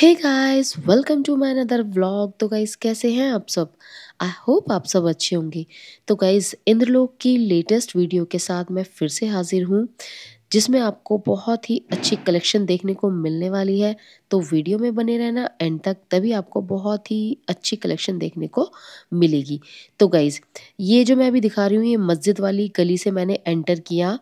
hey guys welcome to my other vlog तो guys कैसे हैं आप सब आई होप आप सब अच्छे होंगे तो गाइस इंद्रलोक की लेटेस्ट वीडियो के साथ मैं फिर से हाजिर हूँ जिसमें आपको बहुत ही अच्छी कलेक्शन देखने को मिलने वाली है तो वीडियो में बने रहना एंड तक तभी आपको बहुत ही अच्छी कलेक्शन देखने को मिलेगी तो गाइज़ ये जो मैं अभी दिखा रही हूँ ये मस्जिद वाली गली से मैंने एंटर किया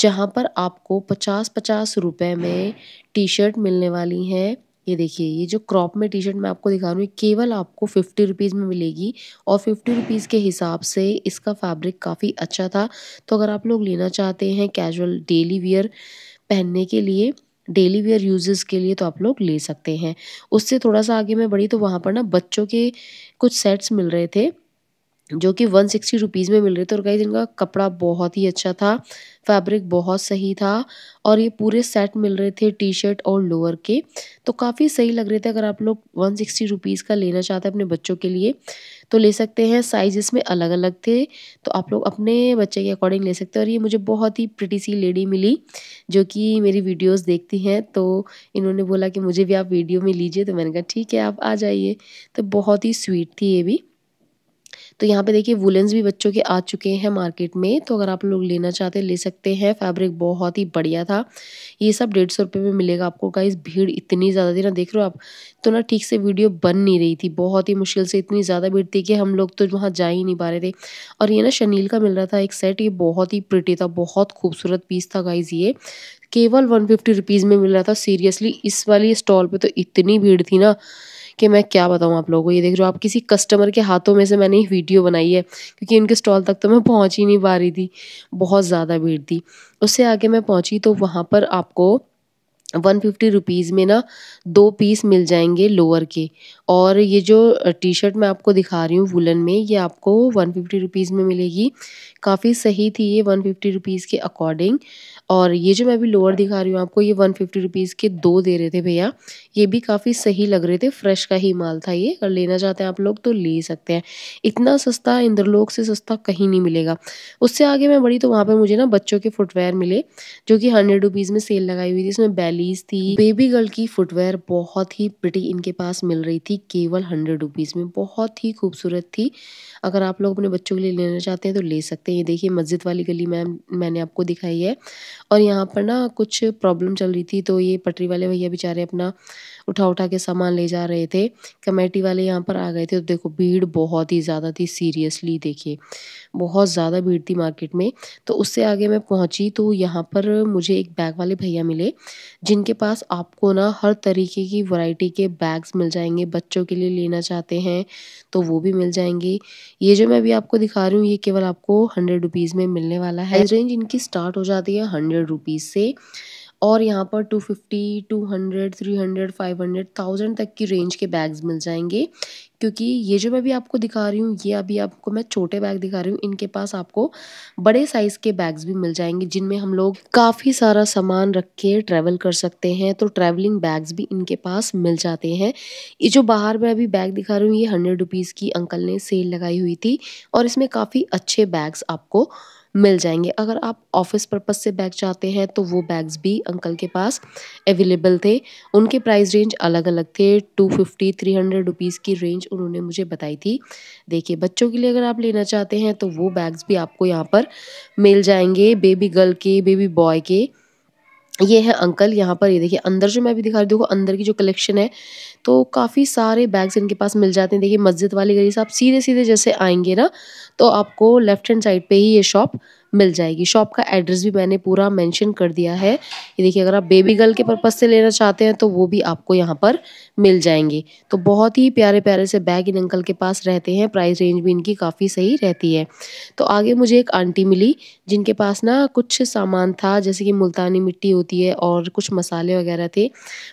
जहाँ पर आपको पचास पचास रुपये में टी शर्ट मिलने वाली हैं ये देखिए ये जो क्रॉप में टी शर्ट मैं आपको दिखा रही हूँ केवल आपको फिफ्टी रुपीज़ में मिलेगी और फिफ्टी रुपीज़ के हिसाब से इसका फैब्रिक काफ़ी अच्छा था तो अगर आप लोग लेना चाहते हैं कैजुअल डेली वियर पहनने के लिए डेली वियर यूजेस के लिए तो आप लोग ले सकते हैं उससे थोड़ा सा आगे मैं बढ़ी तो वहाँ पर ना बच्चों के कुछ सेट्स मिल रहे थे जो कि वन सिक्सटी रुपीज़ में मिल रहे थे और गाइज इनका कपड़ा बहुत ही अच्छा था फैब्रिक बहुत सही था और ये पूरे सेट मिल रहे थे टी शर्ट और लोअर के तो काफ़ी सही लग रहे थे अगर आप लोग वन सिक्सटी रुपीज़ का लेना चाहते हैं अपने बच्चों के लिए तो ले सकते हैं साइज इसमें अलग अलग थे तो आप लोग अपने बच्चे के अकॉर्डिंग ले सकते हैं और ये मुझे बहुत ही प्रिटी सी लेडी मिली जो कि मेरी वीडियोज़ देखती हैं तो इन्होंने बोला कि मुझे भी आप वीडियो में लीजिए तो मैंने कहा ठीक है आप आ जाइए तो बहुत ही स्वीट थी ये भी तो यहाँ पे देखिए वुलेंस भी बच्चों के आ चुके हैं मार्केट में तो अगर आप लोग लेना चाहते ले सकते हैं फैब्रिक बहुत ही बढ़िया था ये सब डेढ़ सौ रुपये में मिलेगा आपको गाइस भीड़ इतनी ज़्यादा थी ना देख रहे हो आप तो ना ठीक से वीडियो बन नहीं रही थी बहुत ही मुश्किल से इतनी ज़्यादा भीड़ थी कि हम लोग तो वहाँ जा ही नहीं पा रहे थे और ये ना शनील का मिल रहा था एक सेट ये बहुत ही प्रिटी था बहुत खूबसूरत पीस था गाइज ये केवल वन फिफ्टी रुपीज़ में मिल रहा था सीरियसली इस वाली स्टॉल पर तो इतनी भीड़ थी ना कि मैं क्या बताऊँ आप लोगों को ये देख रहे हो आप किसी कस्टमर के हाथों में से मैंने ये वीडियो बनाई है क्योंकि उनके स्टॉल तक तो मैं पहुँच ही नहीं पा रही थी बहुत ज़्यादा भीड़ थी उससे आगे मैं पहुँची तो वहाँ पर आपको वन फिफ्टी रुपीज़ में ना दो पीस मिल जाएंगे लोअर के और ये जो टी शर्ट मैं आपको दिखा रही हूँ वुलन में ये आपको वन फिफ्टी रुपीज़ में मिलेगी काफ़ी सही थी ये वन फिफ्टी रुपीज़ के अकॉर्डिंग और ये जो मैं अभी लोअर दिखा रही हूँ आपको ये वन फिफ्टी रुपीज़ के दो दे रहे थे भैया ये भी काफ़ी सही लग रहे थे फ्रेश का ही माल था ये अगर लेना चाहते हैं आप लोग तो ले सकते हैं इतना सस्ता इंद्रलोक से सस्ता कहीं नहीं मिलेगा उससे आगे मैं बड़ी तो वहाँ पर मुझे ना बच्चों के फुटवेयर मिले जो कि हंड्रेड रुपीज़ में सेल लगाई हुई थी इसमें बैली रिलीज थी बेबी गर्ल की फुटवेयर बहुत ही प्रिटी इनके पास मिल रही थी केवल हंड्रेड रुपीज़ में बहुत ही खूबसूरत थी अगर आप लोग अपने बच्चों के लिए लेना चाहते हैं तो ले सकते हैं ये देखिए मस्जिद वाली गली मैम मैंने आपको दिखाई है और यहाँ पर ना कुछ प्रॉब्लम चल रही थी तो ये पटरी वाले भैया बेचारे अपना उठा उठा के सामान ले जा रहे थे कमेटी वाले यहाँ पर आ गए थे तो देखो भीड़ बहुत ही ज़्यादा थी सीरियसली देखिए बहुत ज़्यादा भीड़ थी मार्केट में तो उससे आगे मैं पहुँची तो यहाँ पर मुझे एक बैग वाले भैया मिले जिनके पास आपको ना हर तरीके की वैरायटी के बैग्स मिल जाएंगे बच्चों के लिए लेना चाहते हैं तो वो भी मिल जाएंगे ये जो मैं अभी आपको दिखा रही हूँ ये केवल आपको हंड्रेड रुपीज़ में मिलने वाला है रेंज इनकी स्टार्ट हो जाती है हंड्रेड रुपीज़ से और यहाँ पर two fifty two hundred three hundred five hundred thousand तक की रेंज के बैग्स मिल जाएंगे क्योंकि ये जो मैं अभी आपको दिखा रही हूँ ये अभी आपको मैं छोटे बैग दिखा रही हूँ इनके पास आपको बड़े साइज़ के बैग्स भी मिल जाएंगे जिनमें हम लोग काफ़ी सारा सामान रख के ट्रैवल कर सकते हैं तो ट्रैवलिंग बैग्स भी इनके पास मिल जाते हैं ये जो बाहर मैं अभी बैग दिखा रही हूँ ये हंड्रेड रुपीज़ की अंकल ने सेल लगाई हुई थी और इसमें काफ़ी अच्छे बैग्स आपको मिल जाएंगे अगर आप ऑफिस पर्पज़ से बैग चाहते हैं तो वो बैग्स भी अंकल के पास अवेलेबल थे उनके प्राइस रेंज अलग अलग थे two fifty three hundred rupees की रेंज उन्होंने मुझे बताई थी देखिए बच्चों के लिए अगर आप लेना चाहते हैं तो वो बैग्स भी आपको यहाँ पर मिल जाएंगे बेबी गर्ल के बेबी बॉय के ये है अंकल यहाँ पर ये देखिए अंदर जो मैं अभी दिखा रही हूँ अंदर की जो कलेक्शन है तो काफ़ी सारे बैग्स इनके पास मिल जाते हैं देखिए मस्जिद वाली गली से आप सीधे सीधे जैसे आएंगे ना तो आपको लेफ्ट हैंड साइड पे ही ये शॉप मिल जाएगी शॉप का एड्रेस भी मैंने पूरा मेंशन कर दिया है ये देखिए अगर आप बेबी गर्ल के पर्पज़ से लेना चाहते हैं तो वो भी आपको यहाँ पर मिल जाएंगे तो बहुत ही प्यारे प्यारे से बैग इन अंकल के पास रहते हैं प्राइस रेंज भी इनकी काफ़ी सही रहती है तो आगे मुझे एक आंटी मिली जिनके पास ना कुछ सामान था जैसे कि मुल्तानी मिट्टी होती है और कुछ मसाले वगैरह थे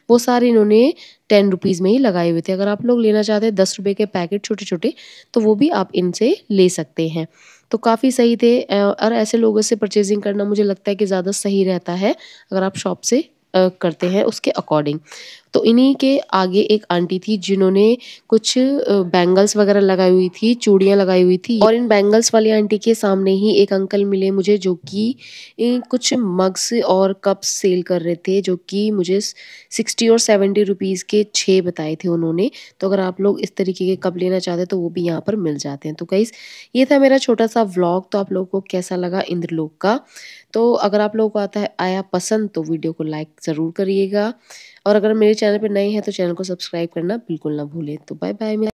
वो सारे इन्होंने टेन रुपीज़ में ही लगाए हुए थे अगर आप लोग लेना चाहते हैं दस रुपये के पैकेट छोटे छोटे तो वो भी आप इनसे ले सकते हैं तो काफ़ी सही थे और ऐसे लोगों से परचेजिंग करना मुझे लगता है कि ज़्यादा सही रहता है अगर आप शॉप से करते हैं उसके अकॉर्डिंग तो इन्हीं के आगे एक आंटी थी जिन्होंने कुछ बैंगल्स वगैरह लगाई हुई थी चूड़ियां लगाई हुई थी और इन बैंगल्स वाली आंटी के सामने ही एक अंकल मिले मुझे जो कि कुछ मग्स और कप्स सेल कर रहे थे जो कि मुझे सिक्सटी और सेवेंटी रुपीज़ के छः बताए थे उन्होंने तो अगर आप लोग इस तरीके के कप लेना चाहते तो वो भी यहाँ पर मिल जाते हैं तो कई ये था मेरा छोटा सा व्लॉग तो आप लोगों को कैसा लगा इंद्रलोक का तो अगर आप लोगों को आता है आया पसंद तो वीडियो को लाइक ज़रूर करिएगा और अगर मेरे चैनल पर नए हैं तो चैनल को सब्सक्राइब करना बिल्कुल ना भूलें तो बाय बाय